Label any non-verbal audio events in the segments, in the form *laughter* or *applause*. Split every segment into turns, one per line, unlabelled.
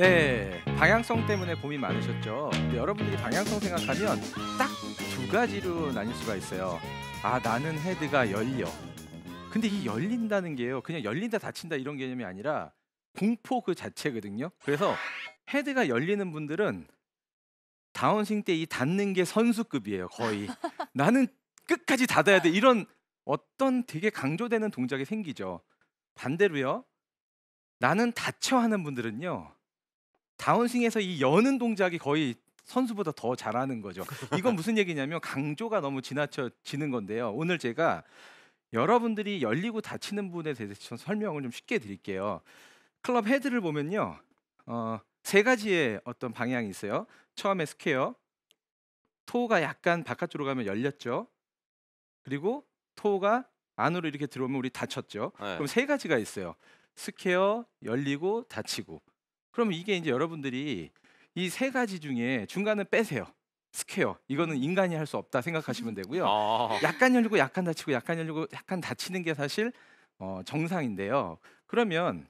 네, 방향성 때문에 고민 많으셨죠. 여러분들이 방향성 생각하면 딱 두 가지로 나뉠 수가 있어요. 아, 나는 헤드가 열려. 근데 이 열린다는 게요, 그냥 열린다 닫힌다 이런 개념이 아니라 공포 그 자체거든요. 그래서 헤드가 열리는 분들은 다운스때이 닫는 게 선수급이에요, 거의. *laughs* 나는 끝까지 닫아야 돼 이런 어떤 되게 강조되는 동작이 생기죠. 반대로요. 나는 다쳐 하는 분들은요. 다운스윙에서 이 여는 동작이 거의 선수보다 더 잘하는 거죠. 이건 무슨 얘기냐면 강조가 너무 지나쳐지는 건데요. 오늘 제가 여러분들이 열리고 닫히는 부분에 대해서 설명을 좀 쉽게 드릴게요. 클럽 헤드를 보면요. 어, 세 가지의 어떤 방향이 있어요. 처음에 스퀘어. 토가 약간 바깥쪽으로 가면 열렸죠. 그리고 토가 안으로 이렇게 들어오면 우리 닫혔죠. 네. 그럼 세 가지가 있어요. 스퀘어, 열리고 닫히고. 그러면 이게 이제 여러분들이 이 세 가지 중에 중간을 빼세요. 스퀘어 이거는 인간이 할 수 없다 생각하시면 되고요. 아. 약간 열리고 약간 다치고 약간 열리고 약간 다치는 게 사실 어, 정상인데요. 그러면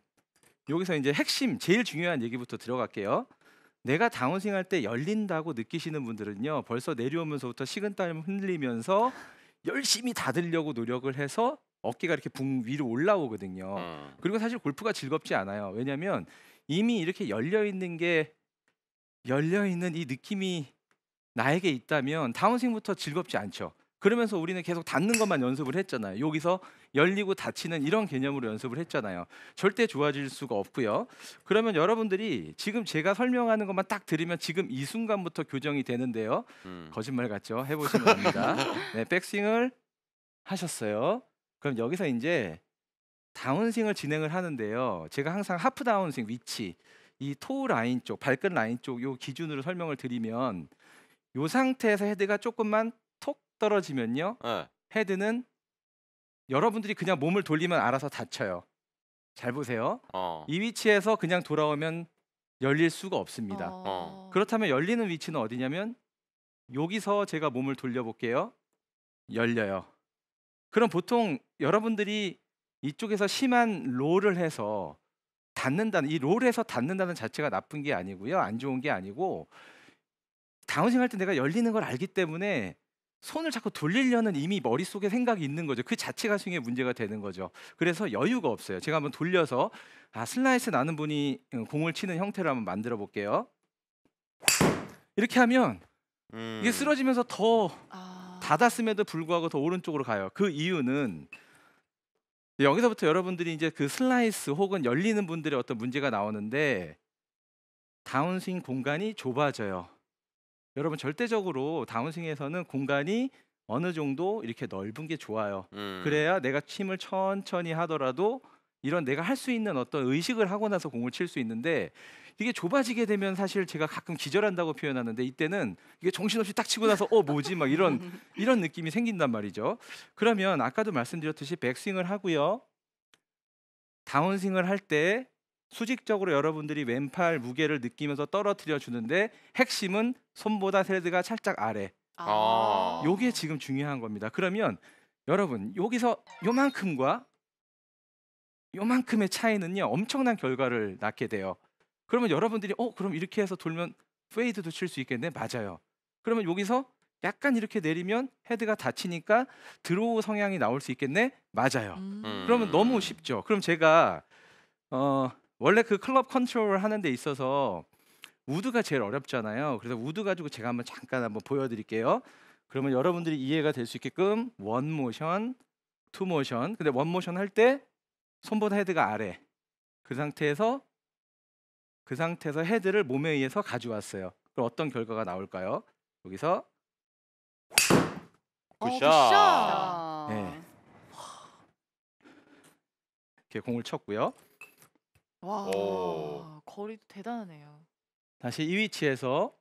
여기서 이제 핵심 제일 중요한 얘기부터 들어갈게요. 내가 다운스윙 할 때 열린다고 느끼시는 분들은요. 벌써 내려오면서부터 식은땀 흘리면서 열심히 닫으려고 노력을 해서 어깨가 이렇게 붕 위로 올라오거든요. 음. 그리고 사실 골프가 즐겁지 않아요. 왜냐하면 이미 이렇게 열려 있는 게 열려 있는 이 느낌이 나에게 있다면 다운스부터 즐겁지 않죠. 그러면서 우리는 계속 닫는 것만 연습을 했잖아요. 여기서 열리고 닫히는 이런 개념으로 연습을 했잖아요. 절대 좋아질 수가 없고요. 그러면 여러분들이 지금 제가 설명하는 것만 딱 들으면 지금 이 순간부터 교정이 되는데요. 음. 거짓말 같죠? 해보시면 됩니다. *laughs* 네, 백스윙을 하셨어요. 그럼 여기서 이제 다운스윙을 진행을 하는데요. 제가 항상 하프 다운스윙 위치 이토 라인 쪽, 발끝 라인 쪽 요 기준으로 설명을 드리면 요 상태에서 헤드가 조금만 톡 떨어지면요. 네. 헤드는 여러분들이 그냥 몸을 돌리면 알아서 다쳐요. 잘 보세요. 어. 이 위치에서 그냥 돌아오면 열릴 수가 없습니다. 어. 어. 그렇다면 열리는 위치는 어디냐면 여기서 제가 몸을 돌려 볼게요. 열려요. 그럼 보통 여러분들이 이쪽에서 심한 롤을 해서 닿는다는 이 롤에서 닿는다는 자체가 나쁜 게 아니고요. 안 좋은 게 아니고 다운스윙 할때 내가 열리는 걸 알기 때문에 손을 자꾸 돌리려는 이미 머릿속에 생각이 있는 거죠. 그 자체가 스윙의 문제가 되는 거죠. 그래서 여유가 없어요. 제가 한번 돌려서 아, 슬라이스 나는 분이 공을 치는 형태를 한번 만들어 볼게요. 이렇게 하면 음. 이게 쓰러지면서 더 아... 닫았음에도 불구하고 더 오른쪽으로 가요. 그 이유는 예, 여기서부터 여러분들이 이제 그 슬라이스 혹은 열리는 분들의 어떤 문제가 나오는데 다운스윙 공간이 좁아져요. 여러분 절대적으로 다운스윙에서는 공간이 어느 정도 이렇게 넓은 게 좋아요. 음. 그래야 내가 침을 천천히 하더라도 이런 내가 할 수 있는 어떤 의식을 하고 나서 공을 칠 수 있는데 이게 좁아지게 되면 사실 제가 가끔 기절한다고 표현하는데 이때는 이게 정신없이 딱 치고 나서 어 뭐지 막 이런 이런 느낌이 생긴단 말이죠. 그러면 아까도 말씀드렸듯이 백스윙을 하고요. 다운스윙을 할 때 수직적으로 여러분들이 왼팔 무게를 느끼면서 떨어뜨려 주는데 핵심은 손보다 헤드가 살짝 아래. 아. 요게 지금 중요한 겁니다. 그러면 여러분 여기서 요만큼과 요만큼의 차이는요 엄청난 결과를 낳게 돼요. 그러면 여러분들이 어 그럼 이렇게 해서 돌면 페이드도 칠 수 있겠네 맞아요. 그러면 여기서 약간 이렇게 내리면 헤드가 닫히니까 드로우 성향이 나올 수 있겠네 맞아요. 음. 그러면 너무 쉽죠. 그럼 제가 어 원래 그 클럽 컨트롤 을 하는 데 있어서 우드가 제일 어렵잖아요. 그래서 우드 가지고 제가 한번 잠깐 한번 보여드릴게요. 그러면 여러분들이 이해가 될 수 있게끔 원 모션, 투 모션. 근데 원 모션 할때 손보다 헤드가 아래. 그 상태에서 그 상태에서 헤드를 몸에 의해서 가져왔어요. 그럼 어떤 결과가 나올까요? 여기서
어, 굿샷.
네. 이렇게 공을 쳤고요. 와, 오. 거리도 대단하네요. 다시 이 위치에서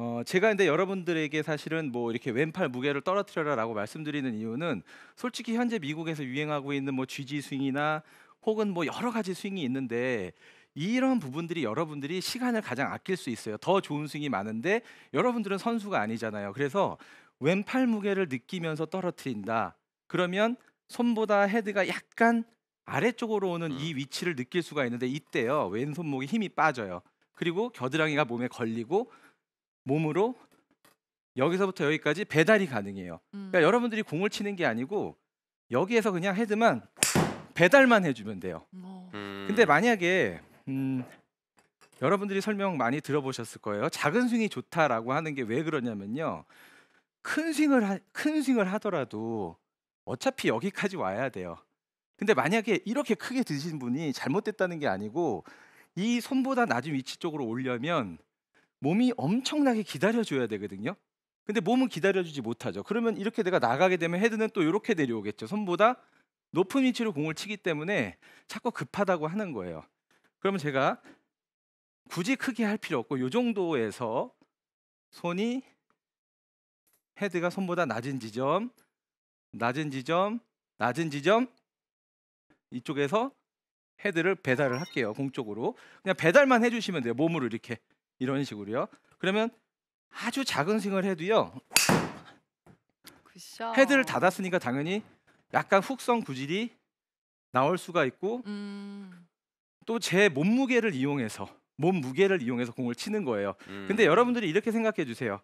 어, 제가 근데 여러분들에게 사실은 뭐 이렇게 왼팔 무게를 떨어뜨려라라고 말씀드리는 이유는 솔직히 현재 미국에서 유행하고 있는 뭐 쥐지 스윙이나 혹은 뭐 여러 가지 스윙이 있는데 이런 부분들이 여러분들이 시간을 가장 아낄 수 있어요. 더 좋은 스윙이 많은데 여러분들은 선수가 아니잖아요. 그래서 왼팔 무게를 느끼면서 떨어뜨린다. 그러면 손보다 헤드가 약간 아래쪽으로 오는 음. 이 위치를 느낄 수가 있는데 이때요 왼손목에 힘이 빠져요. 그리고 겨드랑이가 몸에 걸리고 몸으로 여기서부터 여기까지 배달이 가능해요. 그러니까 음. 그러니까 여러분들이 공을 치는 게 아니고 여기에서 그냥 헤드만 배달만 해주면 돼요. 음. 어. 근데 만약에 음, 여러분들이 설명 많이 들어보셨을 거예요. 작은 스윙이 좋다라고 하는 게 왜 그러냐면요. 큰 스윙을 하, 큰 스윙을 하더라도 어차피 여기까지 와야 돼요. 근데 만약에 이렇게 크게 드신 분이 잘못됐다는 게 아니고 이 손보다 낮은 위치 쪽으로 오려면 몸이 엄청나게 기다려줘야 되거든요. 근데 몸은 기다려주지 못하죠. 그러면 이렇게 내가 나가게 되면 헤드는 또 이렇게 내려오겠죠. 손보다 높은 위치로 공을 치기 때문에 자꾸 급하다고 하는 거예요. 그러면 제가 굳이 크게 할 필요 없고 이 정도에서 손이 헤드가 손보다 낮은 지점, 낮은 지점, 낮은 지점 이쪽에서 헤드를 배달을 할게요. 공 쪽으로 그냥 배달만 해주시면 돼요. 몸으로 이렇게 이런 식으로요. 그러면 아주 작은 스윙을 해도요. 그쵸. 헤드를 닫았으니까 당연히 약간 훅성 구질이 나올 수가 있고 음. 또제 몸무게를 이용해서 몸무게를 이용해서 공을 치는 거예요. 음. 근데 여러분들이 이렇게 생각해 주세요.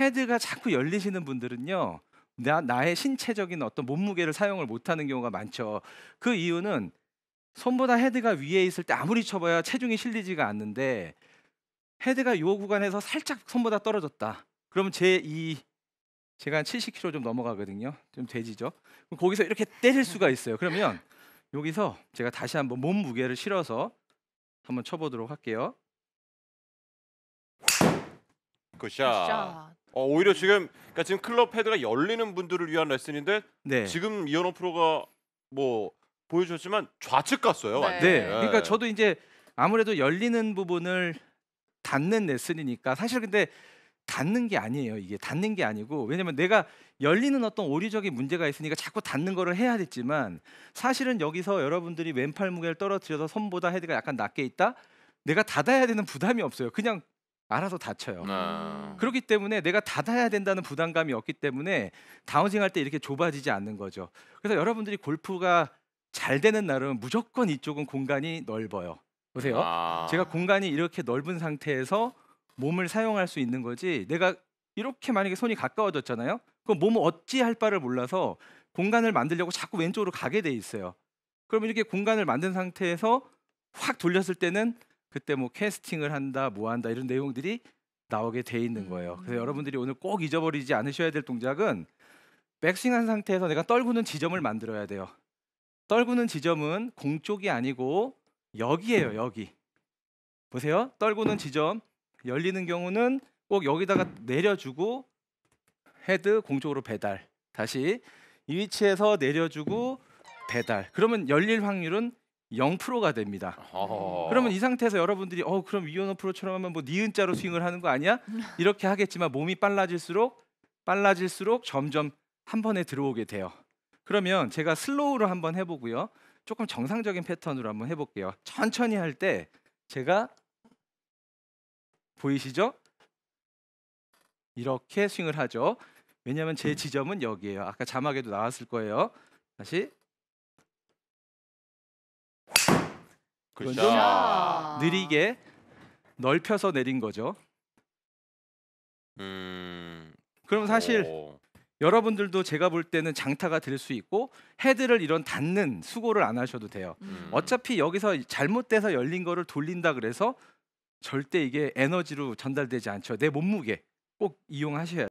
헤드가 자꾸 열리시는 분들은요. 나, 나의 신체적인 어떤 몸무게를 사용을 못하는 경우가 많죠. 그 이유는 손보다 헤드가 위에 있을 때 아무리 쳐봐야 체중이 실리지가 않는데 헤드가 요 구간에서 살짝 손보다 떨어졌다. 그러면 제 이 제가 한 70km 좀 넘어가거든요. 좀 돼지죠. 거기서 이렇게 때릴 수가 있어요. 그러면 여기서 제가 다시 한번 몸 무게를 실어서 한번 쳐보도록 할게요. 굿샷. 어, 오히려 지금 그러니까 지금 클럽 헤드가 열리는 분들을 위한 레슨인데 네. 지금 이어노 프로가 뭐 보여주셨지만 좌측 갔어요. 네. 네. 네. 그러니까 저도 이제 아무래도 열리는 부분을 닫는 레슨이니까 사실 근데 닫는 게 아니에요. 이게 닫는 게 아니고 왜냐면 내가 열리는 어떤 오류적인 문제가 있으니까 자꾸 닫는 거를 해야 됐지만 사실은 여기서 여러분들이 왼팔 무게를 떨어뜨려서 손보다 헤드가 약간 낮게 있다. 내가 닫아야 되는 부담이 없어요. 그냥 알아서 다쳐요. 아... 그렇기 때문에 내가 닫아야 된다는 부담감이 없기 때문에 다운스할때 이렇게 좁아지지 않는 거죠. 그래서 여러분들이 골프가 잘 되는 날은 무조건 이쪽은 공간이 넓어요. 보세요. 아. 제가 공간이 이렇게 넓은 상태에서 몸을 사용할 수 있는 거지 내가 이렇게 만약에 손이 가까워졌잖아요. 그럼 몸을 어찌 할 바를 몰라서 공간을 만들려고 자꾸 왼쪽으로 가게 돼 있어요. 그러면 이렇게 공간을 만든 상태에서 확 돌렸을 때는 그때 뭐 캐스팅을 한다, 뭐 한다 이런 내용들이 나오게 돼 있는 거예요. 음. 그래서 여러분들이 오늘 꼭 잊어버리지 않으셔야 될 동작은 백스윙한 상태에서 내가 떨구는 지점을 만들어야 돼요. 떨구는 지점은 공 쪽이 아니고 여기에요 음. 여기 보세요 떨구는 지점 열리는 경우는 꼭 여기다가 내려주고 헤드 공쪽으로 배달 다시 이 위치에서 내려주고 배달 그러면 열릴 확률은 0%가 됩니다. 어... 그러면 이 상태에서 여러분들이 어 그럼 위오노 프로처럼 하면 뭐 니은자로 스윙을 하는 거 아니야? *laughs* 이렇게 하겠지만 몸이 빨라질수록 빨라질수록 점점 한 번에 들어오게 돼요. 그러면 제가 슬로우로 한번 해보고요. 조금 정상적인 패턴으로 한번 해볼게요. 천천히 할 때 제가 보이시죠? 이렇게 스윙을 하죠. 왜냐하면 제 지점은 여기예요. 아까 자막에도 나왔을 거예요. 다시 그건 그렇죠. 좀 느리게 넓혀서 내린 거죠. 음. 그럼 사실 오. 여러분들도 제가 볼 때는 장타가 될 수 있고 헤드를 이런 닿는 수고를 안 하셔도 돼요. 음. 어차피 여기서 잘못돼서 열린 거를 돌린다 그래서 절대 이게 에너지로 전달되지 않죠. 내 몸무게 꼭 이용하셔야